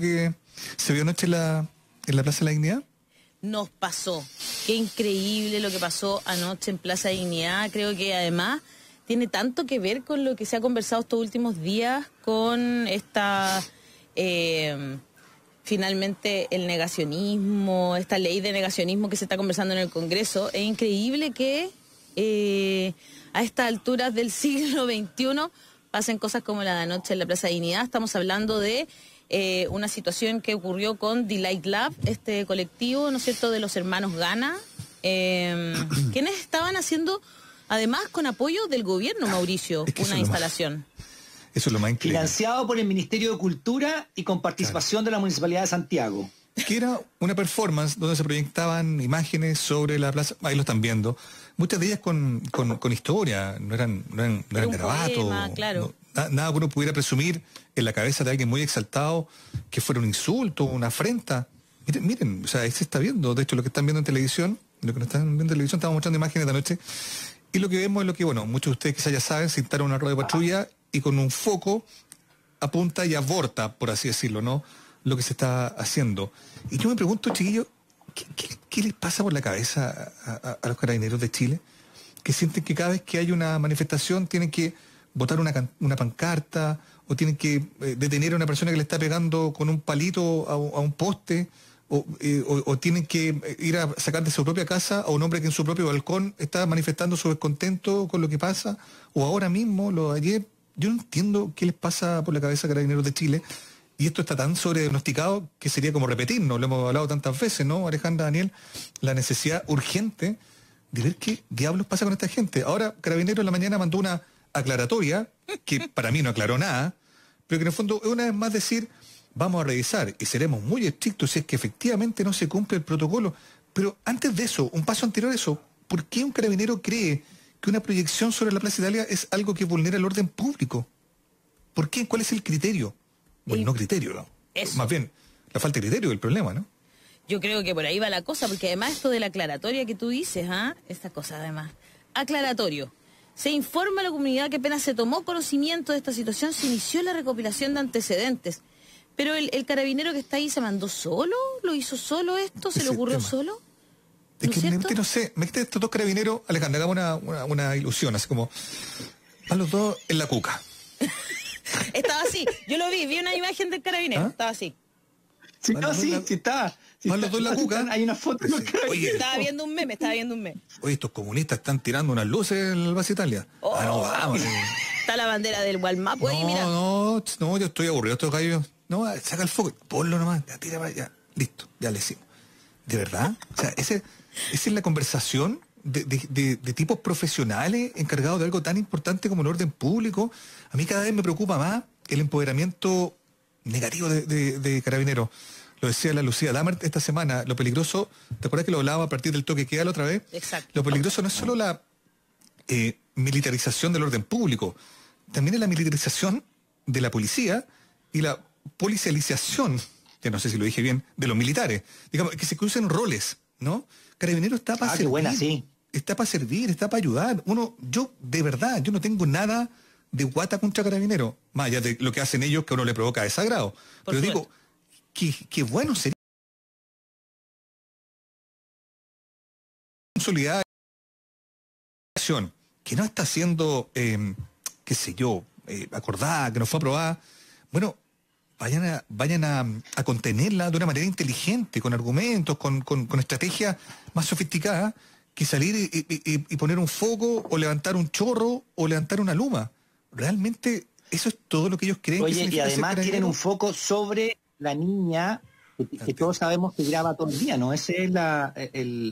que se vio anoche en la, en la Plaza de la Dignidad? Nos pasó. Qué increíble lo que pasó anoche en Plaza de Dignidad. Creo que además tiene tanto que ver con lo que se ha conversado estos últimos días con esta... Eh, finalmente el negacionismo, esta ley de negacionismo que se está conversando en el Congreso. Es increíble que eh, a estas alturas del siglo XXI pasen cosas como la de anoche en la Plaza de Dignidad. Estamos hablando de eh, una situación que ocurrió con Delight Lab, este colectivo, ¿no es cierto?, de los hermanos Gana em, quienes estaban haciendo, además, con apoyo del gobierno, Mauricio, una instalación. eso es lo más increíble. Financiado por el Ministerio de Cultura y con participación de la Municipalidad de Santiago. Que era una performance donde se proyectaban imágenes sobre la plaza, ahí lo están viendo, muchas de ellas con, historia, no eran, no eran, claro nada uno pudiera presumir en la cabeza de alguien muy exaltado que fuera un insulto, una afrenta. Miren, o sea, ahí se está viendo, de hecho, lo que están viendo en televisión, lo que nos están viendo en televisión, estamos mostrando imágenes de anoche, noche, y lo que vemos es lo que, bueno, muchos de ustedes quizás ya saben, sentaron una rueda de patrulla y con un foco apunta y aborta, por así decirlo, ¿no? Lo que se está haciendo. Y yo me pregunto, chiquillos, ¿qué, les pasa por la cabeza a los carabineros de Chile? Que sienten que cada vez que hay una manifestación tienen que ...votar una, pancarta o tienen que eh, detener a una persona que le está pegando con un palito a, un poste o, eh, tienen que eh, ir a sacar de su propia casa a un hombre que en su propio balcón está manifestando su descontento con lo que pasa o ahora mismo, lo ayer. Yo no entiendo qué les pasa por la cabeza a Carabineros de Chile y esto está tan sobrediagnosticado que sería como repetirnos, lo hemos hablado tantas veces, ¿no, Alejandra, Daniel? La necesidad urgente de ver qué diablos pasa con esta gente. Ahora, Carabineros en la mañana mandó una aclaratoria, que para mí no aclaró nada, pero que en el fondo es una vez más decir, vamos a revisar y seremos muy estrictos si es que efectivamente no se cumple el protocolo. Pero antes de eso, un paso anterior a eso, ¿por qué un carabinero cree que una proyección sobre la Plaza Italia es algo que vulnera el orden público? ¿Por qué? ¿Cuál es el criterio? Bueno, no criterio, ¿no? Más bien, la falta de criterio es el problema, ¿no? Yo creo que por ahí va la cosa, porque además esto de la aclaratoria que tú dices, ¿ah? Esta cosa además. Aclaratorio se informa a la comunidad que apenas se tomó conocimiento de esta situación, se inició la recopilación de antecedentes. Pero el, carabinero que está ahí se mandó solo, lo hizo solo esto, se le ocurrió solo. Es ¿No que, no sé, me quité estos dos carabineros, Alejandra, hagamos una, una, ilusión, así como, van los dos en la cuca. estaba así, yo lo vi, vi una imagen del carabinero, ¿Ah? estaba así. Sí, así, sí, estaba. Más los dos la cuca. Hay una foto. Oye, estaba viendo un meme, estaba viendo un meme. Oye, estos comunistas están tirando unas luces en el Base Italia. Oh. Ah, no, vamos. Está la bandera del Walmart pues, no, No, no, yo estoy aburrido estos gallos. No, saca el foco, ponlo nomás, ya tira para allá. Listo, ya le hicimos. ¿De verdad? O sea, ese, esa es la conversación de, tipos profesionales encargados de algo tan importante como el orden público. A mí cada vez me preocupa más el empoderamiento negativo de, de carabineros lo decía la Lucía Lamer esta semana, lo peligroso, ¿te acuerdas que lo hablaba a partir del toque que la otra vez? Exacto. Lo peligroso no es solo la eh, militarización del orden público, también es la militarización de la policía y la policialización, que no sé si lo dije bien, de los militares. Digamos, que se crucen roles, ¿no? Carabinero está para ah, servir. sí. Está para servir, está para ayudar. Uno, yo, de verdad, yo no tengo nada de guata contra carabinero, más allá de lo que hacen ellos que a uno le provoca desagrado. Pero digo, qué, bueno sería acción que no está siendo, em, qué sé yo, eh, acordada, que no fue aprobada, bueno, vayan a, vayan a, contenerla de una manera inteligente, con argumentos, con, estrategias más sofisticadas, que salir y, poner un foco, o levantar un chorro, o levantar una luma. Realmente, eso es todo lo que ellos creen. Oye, y además tienen un foco sobre la niña que, todos sabemos que graba todo el día, ¿no? Esa es la,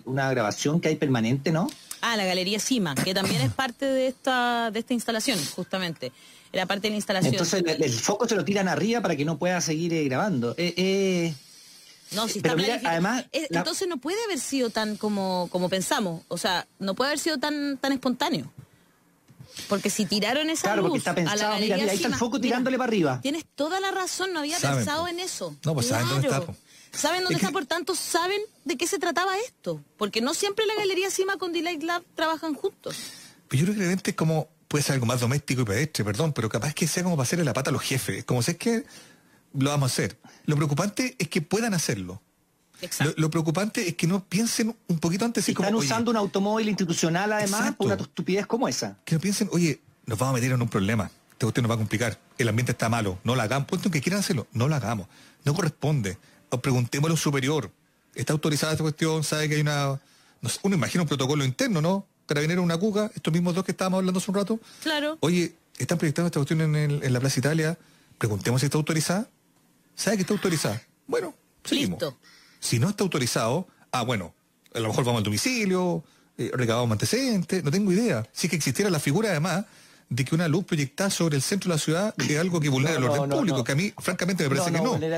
una grabación que hay permanente, ¿no? Ah, la Galería Cima, que también es parte de esta, de esta instalación, justamente. La parte de la instalación. Entonces el, foco se lo tiran arriba para que no pueda seguir eh, grabando. Eh, eh. no, si está además, Entonces no puede haber sido tan como, como pensamos. O sea, no puede haber sido tan, tan espontáneo. Porque si tiraron esa claro, porque está pensado, mira, ahí está el foco tirándole para arriba. Tienes toda la razón, no había pensado en eso. No, pues saben dónde está. Saben dónde está, por tanto, saben de qué se trataba esto. Porque no siempre la Galería Cima con Delight Lab trabajan juntos. Pero pues yo creo que realmente es como, puede ser algo más doméstico y pedestre, perdón, pero capaz que sea como para hacerle la pata a los jefes. Como si es que lo vamos a hacer. Lo preocupante es que puedan hacerlo. Lo, preocupante es que no piensen un poquito antes. Están usando un automóvil institucional además por una estupidez como esa. Que no piensen, oye, nos vamos a meter en un problema. Este usted nos va a complicar. El ambiente está malo. No la hagan. Punto que quieran hacerlo. No lo hagamos. No corresponde. O preguntemos a superior. ¿Está autorizada esta cuestión? ¿Sabe que hay una... uno imagina un protocolo interno, ¿no? Carabinero, una cuga. Estos mismos dos que estábamos hablando hace un rato. Claro. Oye, están proyectando esta cuestión en, en la Plaza Italia. Preguntemos si está autorizada. ¿Sabe que está autorizada? Bueno, seguimos. Listo. Si no está autorizado, ah, bueno, a lo mejor vamos al domicilio, eh, recabamos no tengo idea. Si es que existiera la figura, además, de que una luz proyectada sobre el centro de la ciudad es algo que vulnera el orden público, que a mí, francamente, me parece que no.